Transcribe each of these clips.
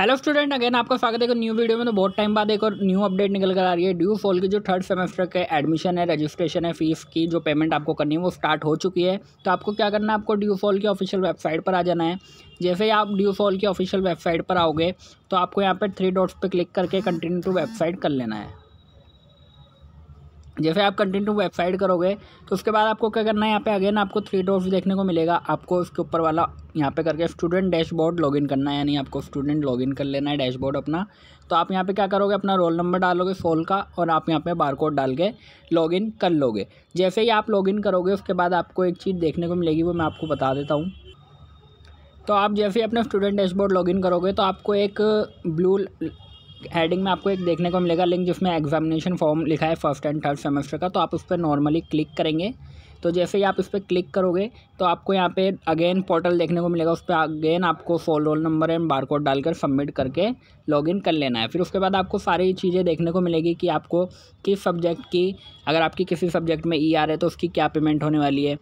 hello student again आपका स्वागत है एक न्यू वीडियो में तो बहुत टाइम बाद एक और न्यू अपडेट निकल कर आ रही है ड्यू फॉल की जो थर्ड सेमेस्टर के एडमिशन है रजिस्ट्रेशन है फीस की जो पेमेंट आपको करनी है वो स्टार्ट हो चुकी है तो आपको क्या करना है आपको ड्यू फॉल की ऑफिशियल वेबसाइट पर आ जाना है जैसे ही आप ड्यू फॉल की ऑफिशियल वेबसाइट पर आओगे तो आपको यहाँ पर थ्री डॉट्स पर क्लिक करके कंटिन्यू टू वेबसाइट कर लेना है जैसे आप कंटिन्यू वेबसाइट करोगे तो उसके बाद आपको क्या करना है यहाँ पे अगेन आपको थ्री डॉट्स देखने को मिलेगा आपको इसके ऊपर वाला यहाँ पे करके स्टूडेंट डैशबोर्ड लॉगिन करना है यानी आपको स्टूडेंट लॉगिन कर लेना है डैशबोर्ड अपना तो आप यहाँ पे क्या करोगे अपना रोल नंबर डालोगे सोल का और आप यहाँ पर बार डाल के लॉगिन कर लोगे जैसे ही आप लॉगिन करोगे उसके बाद आपको एक चीज़ देखने को मिलेगी वो मैं आपको बता देता हूँ तो आप जैसे ही अपना स्टूडेंट डैशबोर्ड लॉगिन करोगे तो आपको एक ब्लू हेडिंग में आपको एक देखने को मिलेगा लिंक जिसमें एग्जामिनेशन फॉर्म लिखा है फर्स्ट एंड थर्ड सेमेस्टर का तो आप उस पर नॉर्मली क्लिक करेंगे तो जैसे ही आप इस पर क्लिक करोगे तो आपको यहाँ पे अगेन पोर्टल देखने को मिलेगा उस पर अगेन आपको phone roll number and barcode डालकर सबमिट करके लॉगिन कर लेना है फिर उसके बाद आपको सारी चीज़ें देखने को मिलेगी कि आपको किस सब्जेक्ट की अगर आपकी किसी सब्जेक्ट में ई e ER है तो उसकी क्या पेमेंट होने वाली है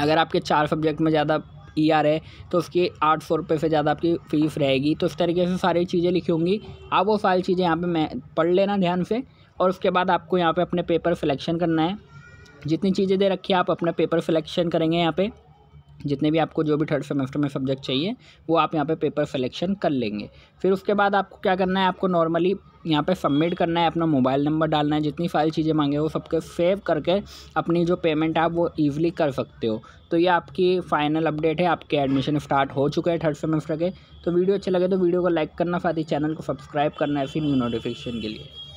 अगर आपके चार सब्जेक्ट में ज़्यादा ईआर e है तो उसकी आठ सौ रुपये से ज़्यादा आपकी फ़ीस रहेगी तो इस तरीके से सारी चीज़ें लिखी होंगी आप वो सारी चीज़ें यहाँ पे मैं पढ़ लेना ध्यान से और उसके बाद आपको यहाँ पे अपने पेपर सिलेक्शन करना है जितनी चीज़ें दे रखी है आप अपना पेपर सिलेक्शन करेंगे यहाँ पर जितने भी आपको जो भी थर्ड सेमेस्टर में सब्जेक्ट चाहिए वो आप यहाँ पे पेपर सेलेक्शन कर लेंगे फिर उसके बाद आपको क्या करना है आपको नॉर्मली यहाँ पे सबमिट करना है अपना मोबाइल नंबर डालना है जितनी सारी चीज़ें मांगे वो सबके सेव करके अपनी जो पेमेंट आप वो ईजिली कर सकते हो तो ये आपकी फाइनल अपडेट है आपके एडमिशन स्टार्ट हो चुके हैं थर्ड सेमेस्टर के तो वीडियो अच्छे लगे तो वीडियो को लाइक करना साथ ही चैनल को सब्सक्राइब करना है ऐसी न्यू नोटिफिकेशन के लिए